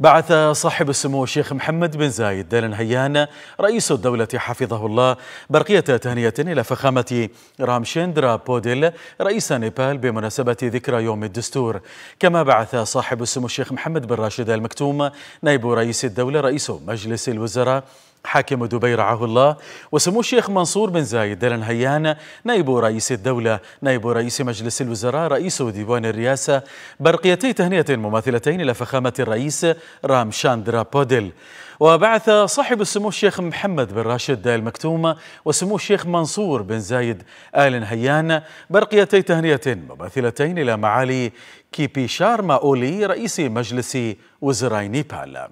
بعث صاحب السمو الشيخ محمد بن زايد ال نهيان رئيس الدولة حفظه الله برقية تهنئة إلى فخامة رامشندرا بوديل رئيس نيبال بمناسبة ذكرى يوم الدستور كما بعث صاحب السمو الشيخ محمد بن راشد المكتوم نائب رئيس الدولة رئيس مجلس الوزراء حاكم دبي رعاه الله وسمو الشيخ منصور بن زايد ال نهيان نائب رئيس الدولة نائب رئيس مجلس الوزراء رئيس ديوان الرئاسة برقيتي تهنئة مماثلتين إلى فخامة الرئيس رام شاندرا بودل وبعث صاحب السمو الشيخ محمد بن راشد آل مكتوم وسمو الشيخ منصور بن زايد آل نهيان برقيتي تهنئة مماثلتين إلى معالي كيبي شارما أولي رئيس مجلس وزراء نيبال